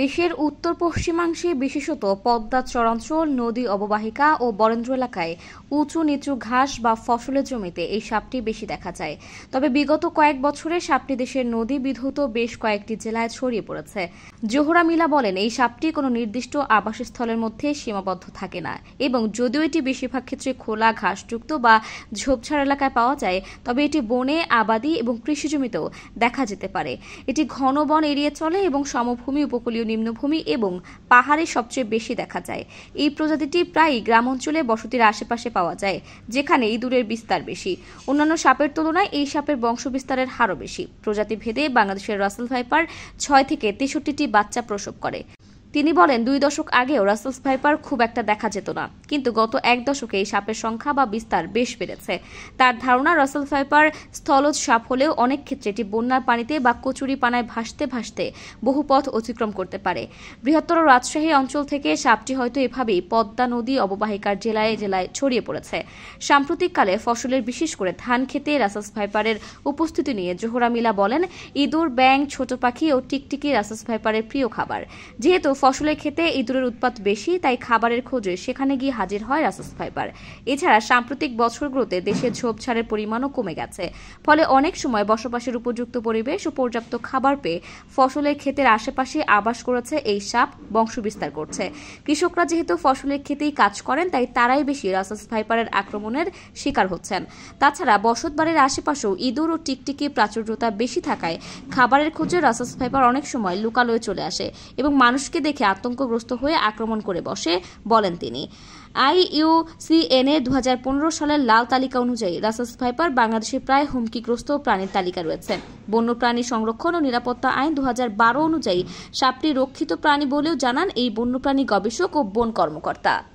দেশের উত্তর পশ্চিমাংশে বিশেষত পদ্মা চরাঞ্চল নদী অববাহিকা ও বরেন্দ্র এলাকায় উঁচু নিচু ঘাস বা ফসলের জমিতে এই সাপটি বেশি দেখা যায় তবে বিগত কয়েক বছরে সাপটি দেশের নদী বিধৌত বেশ কয়েকটি জেলায় ছড়িয়ে পড়েছে জোহরা মিলা বলেন এই সাপটি কোনো নির্দিষ্ট আবাসস্থলের মধ্যে সীমাবদ্ধ থাকে না এবং যদিও এটি বেশিরভাগ ক্ষেত্রে খোলা ঘাসযুক্ত বা ঝোপঝাড় এলাকায় পাওয়া যায় তবে এটি বনে আবাদি এবং কৃষি জমিতেও দেখা যেতে পারে এটি ঘন বন এড়িয়ে চলে এবং সমভূমি উপকূল উপকূলীয় নিম্নভূমি এবং পাহাড়ে সবচেয়ে বেশি দেখা যায় এই প্রজাতিটি প্রায়ই গ্রাম অঞ্চলে বসতির আশেপাশে পাওয়া যায় যেখানে ইঁদুরের বিস্তার বেশি অন্যান্য সাপের তুলনায় এই সাপের বংশ বিস্তারের হারও বেশি প্রজাতি ভেদে বাংলাদেশের রাসেল ভাইপার ছয় থেকে তেষট্টিটি বাচ্চা প্রসব করে তিনি বলেন দুই দশক আগেও রাসেলস ভাইপার খুব একটা দেখা যেত না কিন্তু গত এক দশকে এই সাপের সংখ্যা বা বিস্তার বেশ বেড়েছে তার ধারণা রাসেলস ভাইপার স্থলজ সাপ হলেও অনেক ক্ষেত্রে এটি বন্যার পানিতে বা কচুরি পানায় ভাসতে ভাসতে বহু পথ অতিক্রম করতে পারে বৃহত্তর রাজশাহী অঞ্চল থেকে সাপটি হয়তো এভাবেই পদ্মা নদী অববাহিকার জেলায় জেলায় ছড়িয়ে পড়েছে সাম্প্রতিককালে ফসলের বিশেষ করে ধান খেতে রাসেলস ভাইপারের উপস্থিতি নিয়ে জোহরা মিলা বলেন ইঁদুর ব্যাং ছোট পাখি ও টিকটিকি রাসেলস ভাইপারের প্রিয় খাবার যেহেতু ফসলের খেতে ইঁদুরের উৎপাত বেশি তাই খাবারের খোঁজে সেখানে গিয়ে হাজির হয় রাসাস ফাইবার এছাড়া সাম্প্রতিক বছরগুলোতে দেশে ঝোপঝাড়ের পরিমাণও কমে গেছে ফলে অনেক সময় বসবাসের উপযুক্ত পরিবেশ ও পর্যাপ্ত খাবার পেয়ে ফসলের ক্ষেতের আশেপাশে আবাস করেছে এই সাপ বংশবিস্তার করছে কৃষকরা যেহেতু ফসলের ক্ষেতেই কাজ করেন তাই তারাই বেশি রাসাস ফাইবারের আক্রমণের শিকার হচ্ছেন তাছাড়া বসতবাড়ির আশেপাশেও ইঁদুর ও টিকটিকি প্রাচুর্যতা বেশি থাকায় খাবারের খোঁজে রাসাস ফাইবার অনেক সময় লুকালয়ে চলে আসে এবং মানুষকে দেখে দেখে আতঙ্কগ্রস্ত হয়ে আক্রমণ করে বসে বলেন তিনি আইইউসিএনএ দু হাজার সালের লাল তালিকা অনুযায়ী রাসাস ভাইপার বাংলাদেশে প্রায় হুমকিগ্রস্ত প্রাণীর তালিকা রয়েছে বন্যপ্রাণী সংরক্ষণ ও নিরাপত্তা আইন দু অনুযায়ী সাপটি রক্ষিত প্রাণী বলেও জানান এই বন্যপ্রাণী গবেষক ও বন কর্মকর্তা